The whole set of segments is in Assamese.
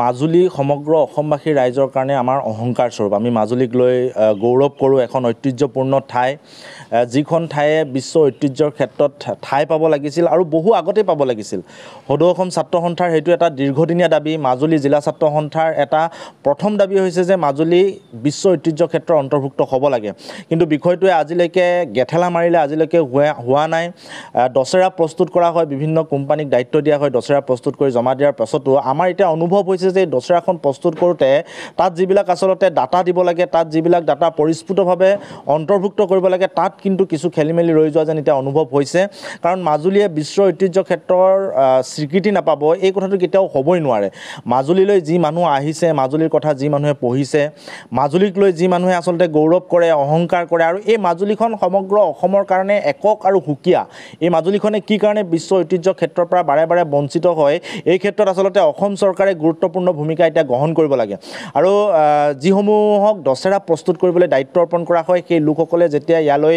মাজুলী সমগ্ৰ অসমবাসী ৰাইজৰ কাৰণে আমাৰ অহংকাৰ স্বৰূপ আমি মাজুলীক লৈ গৌৰৱ কৰোঁ এখন ঐতিহ্যপূৰ্ণ ঠাই যিখন ঠায়ে বিশ্ব ঐতিহ্যৰ ক্ষেত্ৰত ঠাই পাব লাগিছিল আৰু বহু আগতেই পাব লাগিছিল সদৌ অসম ছাত্ৰ সন্থাৰ সেইটো এটা দীৰ্ঘদিনীয়া দাবী মাজুলী জিলা ছাত্ৰ সন্থাৰ এটা প্ৰথম দাবী হৈছে যে মাজুলী বিশ্ব ঐতিহ্য ক্ষেত্ৰৰ অন্তৰ্ভুক্ত হ'ব লাগে কিন্তু বিষয়টোৱে আজিলৈকে গেঠেলা মাৰিলে আজিলৈকে হোৱা হোৱা নাই দছেৰা প্ৰস্তুত কৰা হয় বিভিন্ন কোম্পানীক দায়িত্ব দিয়া হয় দছেৰা প্ৰস্তুত কৰি জমা দিয়াৰ পাছতো আমাৰ এতিয়া অনুভৱ অনুভৱ হৈছে যে দচৰাখন প্ৰস্তুত কৰোঁতে তাত যিবিলাক আচলতে ডাটা দিব লাগে তাত যিবিলাক ডাটা পৰিস্ফুটভাৱে অন্তৰ্ভুক্ত কৰিব লাগে তাত কিন্তু কিছু খেলি মেলি ৰৈ যোৱা যেন এতিয়া অনুভৱ হৈছে কাৰণ মাজুলীয়ে বিশ্ব ঐতিহ্য ক্ষেত্ৰৰ স্বীকৃতি নাপাব এই কথাটো কেতিয়াও হ'বই নোৱাৰে মাজুলীলৈ যি মানুহ আহিছে মাজুলীৰ কথা যি মানুহে পঢ়িছে মাজুলীক লৈ যি মানুহে আচলতে গৌৰৱ কৰে অহংকাৰ কৰে আৰু এই মাজুলীখন সমগ্ৰ অসমৰ কাৰণে একক আৰু সুকীয়া এই মাজুলীখনে কি কাৰণে বিশ্ব ঐতিহ্য ক্ষেত্ৰৰ পৰা বাৰে বাৰে বঞ্চিত হয় এই ক্ষেত্ৰত আচলতে অসম চৰকাৰে গুৰুত্বপূৰ্ণ ভূমিকা এতিয়া গ্ৰহণ কৰিব লাগে আৰু যিসমূহক দছেৰা প্ৰস্তুত কৰিবলৈ দায়িত্ব অৰ্পণ কৰা হয় সেই লোকসকলে যেতিয়া ইয়ালৈ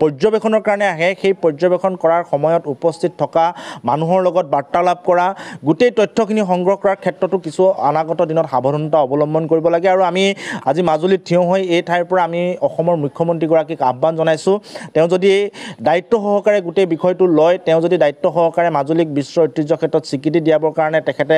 পৰ্যবেক্ষণৰ কাৰণে আহে সেই পৰ্যবেক্ষণ কৰাৰ সময়ত উপস্থিত থকা মানুহৰ লগত বাৰ্তালাপ কৰা গোটেই তথ্যখিনি সংগ্ৰহ কৰাৰ ক্ষেত্ৰতো কিছু অনাগত দিনত সাৱধানতা অৱলম্বন কৰিব লাগে আৰু আমি আজি মাজুলীত থিয় হৈ এই ঠাইৰ পৰা আমি অসমৰ মুখ্যমন্ত্ৰীগৰাকীক আহ্বান জনাইছোঁ তেওঁ যদি দায়িত্ব সহকাৰে গোটেই বিষয়টো লয় তেওঁ যদি দায়িত্ব সহকাৰে মাজুলীক বিশ্ব ঐতিহ্য ক্ষেত্ৰত স্বীকৃতি দিয়াবৰ কাৰণে তেখেতে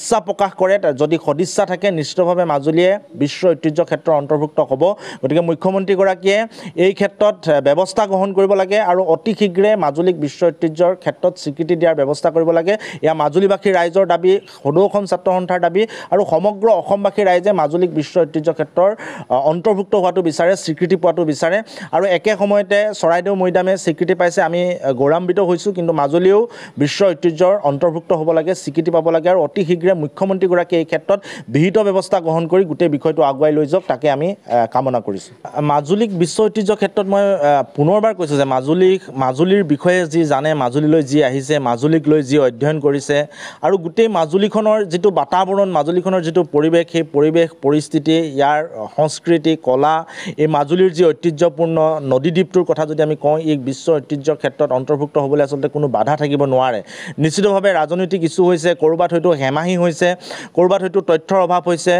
ইচ্ছা প্ৰকাশ কৰে যদি সদিচ্ছা থাকে নিশ্চিতভাৱে মাজুলীয়ে বিশ্ব ঐতিহ্য ক্ষেত্ৰৰ অন্তৰ্ভুক্ত হ'ব গতিকে মুখ্যমন্ত্ৰীগৰাকীয়ে এই ক্ষেত্ৰত ব্যৱস্থা গ্ৰহণ কৰিব লাগে আৰু অতি শীঘ্ৰে মাজুলীক বিশ্ব ঐতিহ্যৰ ক্ষেত্ৰত স্বীকৃতি দিয়াৰ ব্যৱস্থা কৰিব লাগে এয়া মাজুলীবাসী ৰাইজৰ দাবী সদৌ অসম ছাত্ৰ সন্থাৰ দাবী আৰু সমগ্ৰ অসমবাসী ৰাইজে মাজুলীক বিশ্ব ঐতিহ্য ক্ষেত্ৰৰ অন্তৰ্ভুক্ত হোৱাটো বিচাৰে স্বীকৃতি পোৱাটো বিচাৰে আৰু একে সময়তে চৰাইদেউ মৈদামে স্বীকৃতি পাইছে আমি গৌৰৱান্বিত হৈছোঁ কিন্তু মাজুলীও বিশ্ব ঐতিহ্যৰ অন্তৰ্ভুক্ত হ'ব লাগে স্বীকৃতি পাব লাগে আৰু অতি শীঘ্ৰে ধীৰে মুখ্যমন্ত্ৰীগী এই ক্ষেত্ৰত বিহিত ব্যৱস্থা গ্ৰহণ কৰি গোটেই বিষয়টো আগুৱাই লৈ যাওক তাকে আমি কামনা কৰিছোঁ মাজুলীক বিশ্ব ঐতিহ্যৰ ক্ষেত্ৰত মই পুনৰবাৰ কৈছোঁ যে মাজুলীক মাজুলীৰ বিষয়ে যি জানে মাজুলীলৈ যি আহিছে মাজুলীক লৈ যি অধ্যয়ন কৰিছে আৰু গোটেই মাজুলীখনৰ যিটো বাতাবৰণ মাজুলীখনৰ যিটো পৰিৱেশ সেই পৰিৱেশ পৰিস্থিতি ইয়াৰ সংস্কৃতি কলা এই মাজুলীৰ যি ঐতিহ্যপূৰ্ণ নদীদ্বীপটোৰ কথা যদি আমি কওঁ ই বিশ্ব ঐতিহ্যৰ ক্ষেত্ৰত অন্তৰ্ভুক্ত হ'বলৈ আচলতে কোনো বাধা থাকিব নোৱাৰে নিশ্চিতভাৱে ৰাজনৈতিক ইছ্যু হৈছে ক'ৰবাত হয়তো হেমাহি হৈছে ক'ৰবাত হয়তো তথ্যৰ অভাৱ হৈছে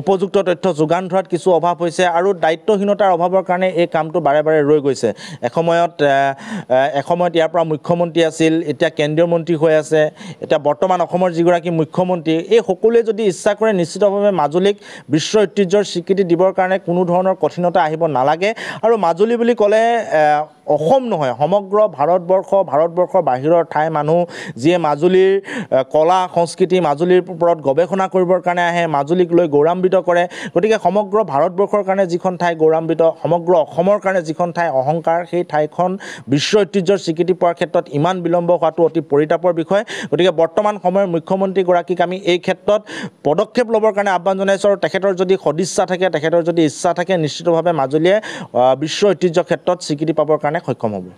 উপযুক্ত তথ্য যোগান ধৰাত কিছু অভাৱ হৈছে আৰু দায়িত্বহীনতাৰ অভাৱৰ কাৰণে এই কামটো বাৰে বাৰে ৰৈ গৈছে এসময়ত এসময়ত ইয়াৰ পৰা মুখ্যমন্ত্ৰী আছিল এতিয়া কেন্দ্ৰীয় মন্ত্ৰী হৈ আছে এতিয়া বৰ্তমান অসমৰ যিগৰাকী মুখ্যমন্ত্ৰী এই সকলোৱে যদি ইচ্ছা কৰে নিশ্চিতভাৱে মাজুলীক বিশ্ব ঐতিহ্যৰ স্বীকৃতি দিবৰ কাৰণে কোনো ধৰণৰ কঠিনতা আহিব নালাগে আৰু মাজুলী বুলি ক'লে অসম নহয় সমগ্ৰ ভাৰতবৰ্ষ ভাৰতবৰ্ষৰ বাহিৰৰ ঠাই মানুহ যিয়ে মাজুলীৰ কলা সংস্কৃতি মাজুলীৰ ওপৰত গৱেষণা কৰিবৰ কাৰণে আহে মাজুলীক লৈ গৌৰৱান্বিত কৰে গতিকে সমগ্ৰ ভাৰতবৰ্ষৰ কাৰণে যিখন ঠাই গৌৰৱান্বিত সমগ্ৰ অসমৰ কাৰণে যিখন ঠাই অহংকাৰ সেই ঠাইখন বিশ্ব ঐতিহ্যৰ স্বীকৃতি পোৱাৰ ক্ষেত্ৰত ইমান বিলম্ব হোৱাটো অতি পৰিতাপৰ বিষয় গতিকে বৰ্তমান সময়ৰ মুখ্যমন্ত্ৰীগৰাকীক আমি এই ক্ষেত্ৰত পদক্ষেপ ল'বৰ কাৰণে আহ্বান জনাইছোঁ আৰু তেখেতৰ যদি সদিচ্ছা থাকে তেখেতৰ যদি ইচ্ছা থাকে নিশ্চিতভাৱে মাজুলীয়ে বিশ্ব ঐতিহ্যৰ ক্ষেত্ৰত স্বীকৃতি পাবৰ কাৰণে Quoi comme